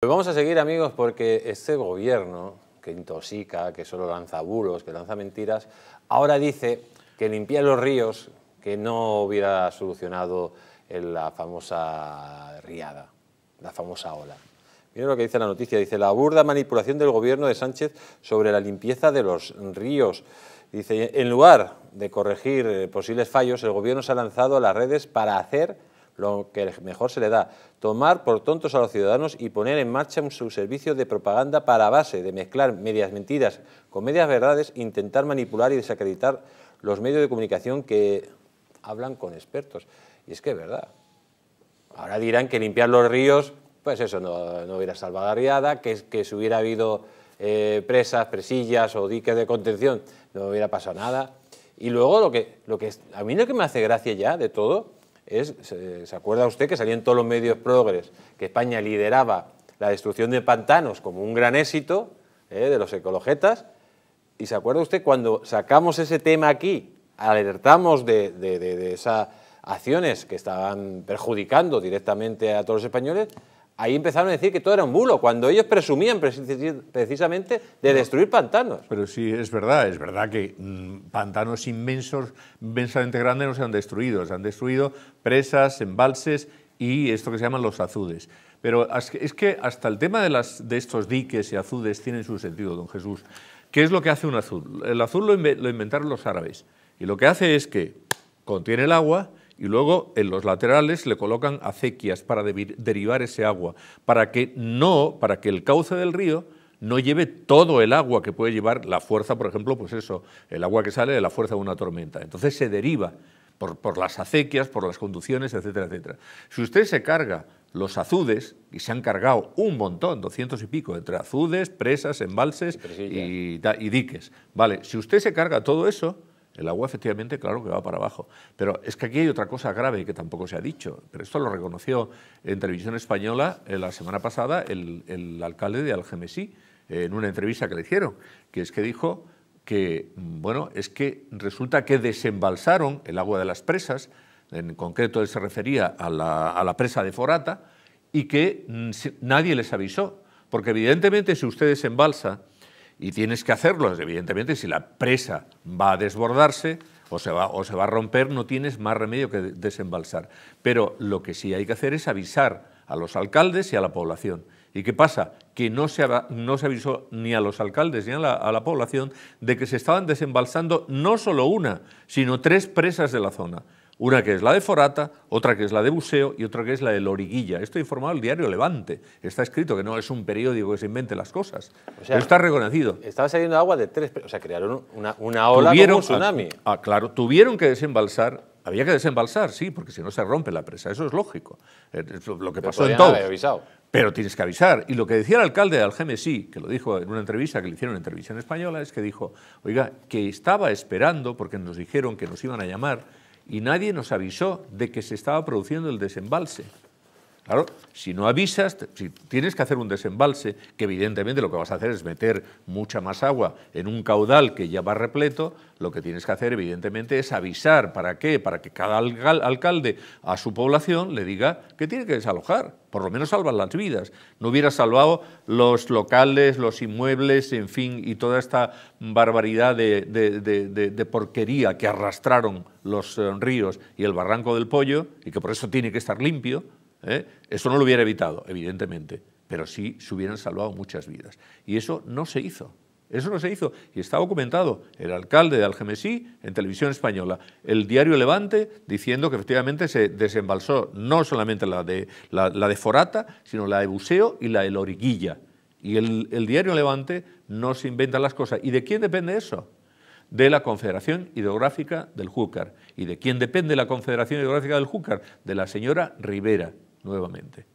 Pues vamos a seguir amigos porque este gobierno que intoxica, que solo lanza bulos, que lanza mentiras, ahora dice que limpia los ríos que no hubiera solucionado la famosa riada, la famosa ola. Miren lo que dice la noticia, dice la burda manipulación del gobierno de Sánchez sobre la limpieza de los ríos. Dice, en lugar de corregir posibles fallos, el gobierno se ha lanzado a las redes para hacer lo que mejor se le da, tomar por tontos a los ciudadanos y poner en marcha un subservicio de propaganda para base de mezclar medias mentiras con medias verdades, intentar manipular y desacreditar los medios de comunicación que hablan con expertos. Y es que es verdad. Ahora dirán que limpiar los ríos, pues eso, no, no hubiera salvaguardiada, que, que si hubiera habido eh, presas, presillas o diques de contención, no hubiera pasado nada. Y luego lo que, lo que a mí lo que me hace gracia ya de todo se, acuerda usted que salía en todos los medios progres que España lideraba la destrucción de pantanos como un gran éxito eh, de los ecologetas? ¿Y se acuerda usted cuando sacamos ese tema aquí, alertamos de esas acciones que estaban perjudicando directamente a todos los españoles? ahí empezaron a decir que todo era un bulo, cuando ellos presumían precisamente de destruir pantanos. Pero sí, es verdad, es verdad que mm, pantanos inmensos, inmensamente grandes, no se han destruido, se han destruido presas, embalses y esto que se llaman los azudes. Pero es que hasta el tema de, estos diques y azudes tiene su sentido, don Jesús. ¿Qué es lo que hace un azul? El azul lo inventaron los árabes y lo que hace es que contiene el agua, y luego en los laterales le colocan acequias para derivar ese agua, para que no, para que el cauce del río no lleve todo el agua que puede llevar la fuerza, por ejemplo, pues eso, el agua que sale de la fuerza de una tormenta. Entonces se deriva por, por las acequias, por las conducciones, etcétera, etcétera. Si usted se carga los azudes, y se han cargado un montón, doscientos y pico, entre azudes, presas, embalses y, y diques, vale, si usted se carga todo eso, el agua efectivamente, claro que va para abajo. Pero es que aquí hay otra cosa grave que tampoco se ha dicho, pero esto lo reconoció en televisión española eh, la semana pasada el, alcalde de Algemesí, eh, en una entrevista que le hicieron, que es que dijo que, mm, bueno, es que resulta que desembalsaron el agua de las presas, en concreto él se refería a la, a la presa de Forata, y que mm, nadie les avisó, porque evidentemente si usted desembalsa, y tienes que hacerlo. Evidentemente, si la presa va a desbordarse o se va, o se va a romper, no tienes más remedio que desembalsar. Pero lo que sí hay que hacer es avisar a los alcaldes y a la población. ¿Y qué pasa? Que no se, no se avisó ni a los alcaldes ni a la, a la, población de que se estaban desembalsando no solo una, sino tres presas de la zona. Una que es la de Forata, otra que es la de Buseo y otra que es la de Loriguilla. Esto informado el diario Levante. Está escrito que no es un periódico que se invente las cosas. está reconocido. Estaba saliendo agua de tres... O sea, crearon una, ola como un tsunami. Ah, claro. Tuvieron que desembalsar había que desembalsar, sí, porque si no se rompe la presa, eso es lógico. Eh, lo que pasó en todo. Pero tienes que avisar. Y lo que decía el alcalde de Algemesí, que lo dijo en una entrevista que le hicieron en Televisión Española, es que dijo, oiga, que estaba esperando, porque nos dijeron que nos iban a llamar, y nadie nos avisó de que se estaba produciendo el desembalse. Claro, si no avisas, si tienes que hacer un desembalse, que evidentemente lo que vas a hacer es meter mucha más agua en un caudal que ya va repleto, lo que tienes que hacer evidentemente es avisar. ¿Para qué? Para que cada alcalde a su población le diga que tiene que desalojar. Por lo menos salvan las vidas. No hubiera salvado los locales, los inmuebles, en fin, y toda esta barbaridad de, de porquería que arrastraron los eh, ríos y el barranco del pollo, y que por eso tiene que estar limpio ¿eh? Eso no lo hubiera evitado, evidentemente, pero sí se hubieran salvado muchas vidas. Y eso no se hizo. Eso no se hizo y está documentado. El alcalde de Algemesí en televisión española, el diario Levante diciendo que efectivamente se desembalsó no solamente la de, Forata, sino la de Buseo y la de Loriguilla. Y el, diario Levante no se inventa las cosas. ¿Y de quién depende eso? de la Confederación Hidrográfica del Júcar. ¿Y de quién depende la Confederación Hidrográfica del Júcar? De la señora Rivera nuevamente.